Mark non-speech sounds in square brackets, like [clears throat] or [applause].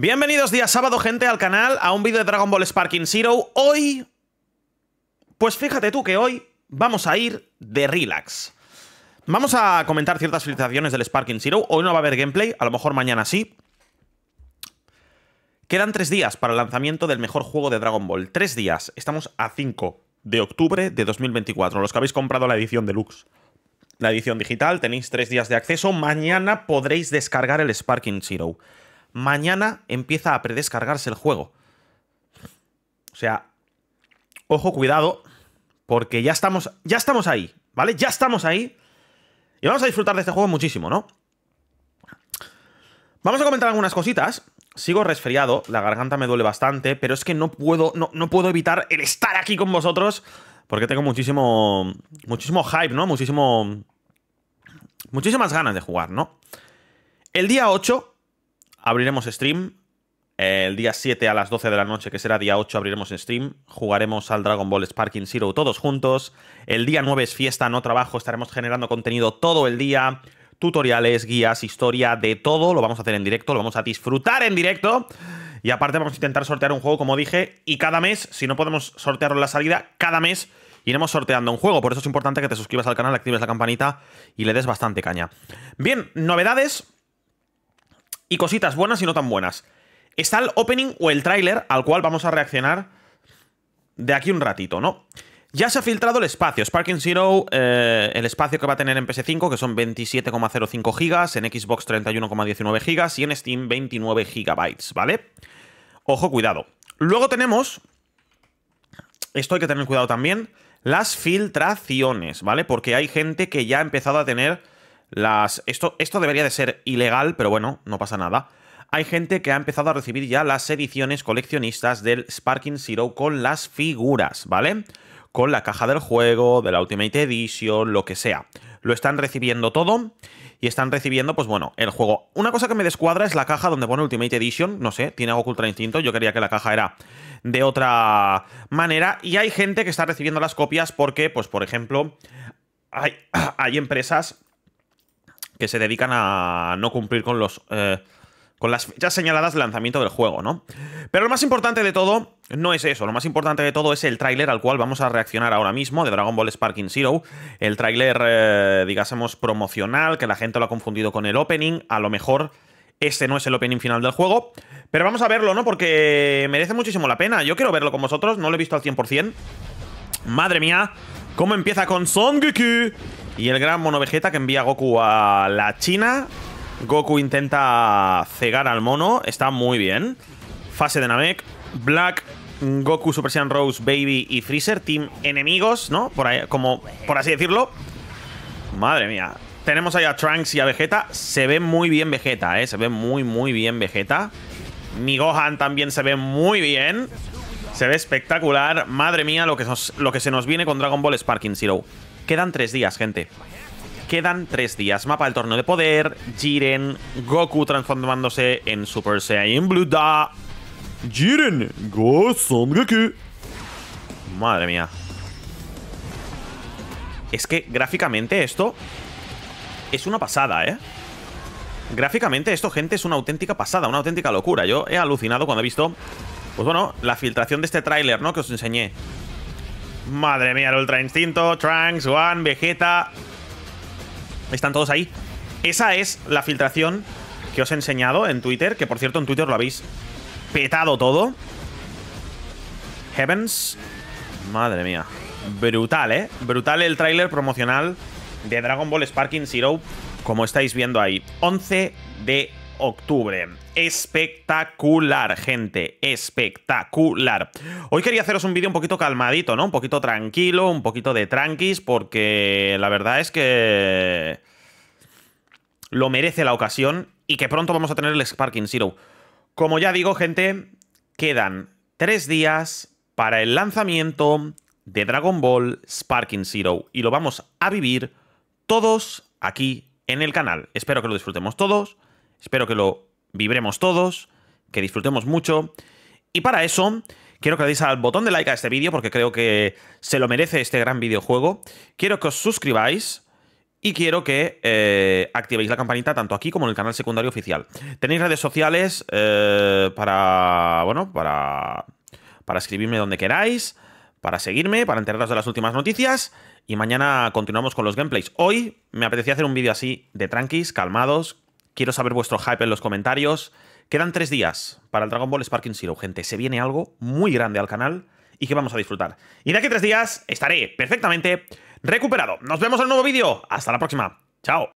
Bienvenidos día sábado, gente, al canal, a un vídeo de Dragon Ball Sparking Zero. Hoy, pues fíjate tú que hoy vamos a ir de relax. Vamos a comentar ciertas felicitaciones del Sparking Zero. Hoy no va a haber gameplay, a lo mejor mañana sí. Quedan tres días para el lanzamiento del mejor juego de Dragon Ball. Tres días. Estamos a 5 de octubre de 2024. Los que habéis comprado la edición deluxe. La edición digital, tenéis tres días de acceso. Mañana podréis descargar el Sparking Zero mañana empieza a predescargarse el juego. O sea, ojo, cuidado, porque ya estamos, ya estamos ahí, ¿vale? Ya estamos ahí. Y vamos a disfrutar de este juego muchísimo, ¿no? Vamos a comentar algunas cositas. Sigo resfriado, la garganta me duele bastante, pero es que no puedo, no, no puedo evitar el estar aquí con vosotros porque tengo muchísimo, muchísimo hype, ¿no? Muchísimo, muchísimas ganas de jugar, ¿no? El día 8 abriremos stream. El día 7 a las 12 de la noche, que será día 8, abriremos stream. Jugaremos al Dragon Ball Sparking Zero todos juntos. El día 9 es fiesta, no trabajo. Estaremos generando contenido todo el día. Tutoriales, guías, historia, de todo. Lo vamos a hacer en directo, lo vamos a disfrutar en directo. Y aparte vamos a intentar sortear un juego, como dije. Y cada mes, si no podemos sortearlo la salida, cada mes iremos sorteando un juego. Por eso es importante que te suscribas al canal, actives la campanita y le des bastante caña. Bien, novedades y cositas buenas y no tan buenas. Está el opening o el tráiler al cual vamos a reaccionar de aquí un ratito, ¿no? Ya se ha filtrado el espacio, Sparking Zero, eh, el espacio que va a tener en PS5, que son 27,05 GB, en Xbox 31,19 GB y en Steam 29 GB, ¿vale? Ojo, cuidado. Luego tenemos, esto hay que tener cuidado también, las filtraciones, ¿vale? Porque hay gente que ya ha empezado a tener las... Esto, esto debería de ser ilegal, pero bueno, no pasa nada. Hay gente que ha empezado a recibir ya las ediciones coleccionistas del Sparking Zero con las figuras, ¿vale? Con la caja del juego, de la Ultimate Edition, lo que sea. Lo están recibiendo todo y están recibiendo, pues bueno, el juego. Una cosa que me descuadra es la caja donde pone Ultimate Edition, no sé, tiene algo Ultra Instinto, yo quería que la caja era de otra manera. Y hay gente que está recibiendo las copias porque, pues por ejemplo, hay, [clears throat] hay empresas que se dedican a no cumplir con los... Eh, con las fechas señaladas de lanzamiento del juego, ¿no? Pero lo más importante de todo no es eso, lo más importante de todo es el tráiler al cual vamos a reaccionar ahora mismo de Dragon Ball Sparking Zero, el tráiler, eh, digásemos, promocional, que la gente lo ha confundido con el opening, a lo mejor este no es el opening final del juego, pero vamos a verlo, ¿no? Porque merece muchísimo la pena, yo quiero verlo con vosotros, no lo he visto al 100%. Madre mía, cómo empieza con Son Goku y el gran mono Vegeta que envía Goku a la China. Goku intenta cegar al mono. Está muy bien. Fase de Namek. Black, Goku, Super Saiyan Rose, Baby y Freezer. Team enemigos, ¿no? Por, como, por así decirlo. Madre mía. Tenemos ahí a Trunks y a Vegeta. Se ve muy bien Vegeta, ¿eh? Se ve muy, muy bien Vegeta. Mi Gohan también se ve muy bien. Se ve espectacular. Madre mía lo que, nos, lo que se nos viene con Dragon Ball Sparking Zero. Quedan tres días, gente. Quedan tres días. Mapa del torneo de poder. Jiren. Goku transformándose en Super Saiyan Blue Da. Jiren. Goku. Madre mía. Es que gráficamente esto es una pasada, ¿eh? Gráficamente esto, gente, es una auténtica pasada, una auténtica locura. Yo he alucinado cuando he visto, pues bueno, la filtración de este tráiler, ¿no? Que os enseñé. Madre mía, el Ultra Instinto, Trunks, One, Vegeta. Están todos ahí. Esa es la filtración que os he enseñado en Twitter, que por cierto en Twitter lo habéis petado todo. Heavens. Madre mía. Brutal, ¿eh? Brutal el tráiler promocional de Dragon Ball Sparking Zero, como estáis viendo ahí. 11 de octubre. Espectacular, gente, espectacular. Hoy quería haceros un vídeo un poquito calmadito, ¿no? Un poquito tranquilo, un poquito de tranquis, porque la verdad es que lo merece la ocasión y que pronto vamos a tener el Sparking Zero. Como ya digo, gente, quedan tres días para el lanzamiento de Dragon Ball Sparking Zero y lo vamos a vivir todos aquí en el canal. Espero que lo disfrutemos todos Espero que lo vibremos todos, que disfrutemos mucho. Y para eso, quiero que le deis al botón de like a este vídeo porque creo que se lo merece este gran videojuego. Quiero que os suscribáis. Y quiero que eh, activéis la campanita tanto aquí como en el canal secundario oficial. Tenéis redes sociales eh, para. Bueno, para. Para escribirme donde queráis. Para seguirme, para enteraros de las últimas noticias. Y mañana continuamos con los gameplays. Hoy me apetecía hacer un vídeo así de tranquis, calmados, Quiero saber vuestro hype en los comentarios. Quedan tres días para el Dragon Ball Sparking Zero, gente. Se viene algo muy grande al canal y que vamos a disfrutar. Y de aquí tres días estaré perfectamente recuperado. Nos vemos en un nuevo vídeo. Hasta la próxima. Chao.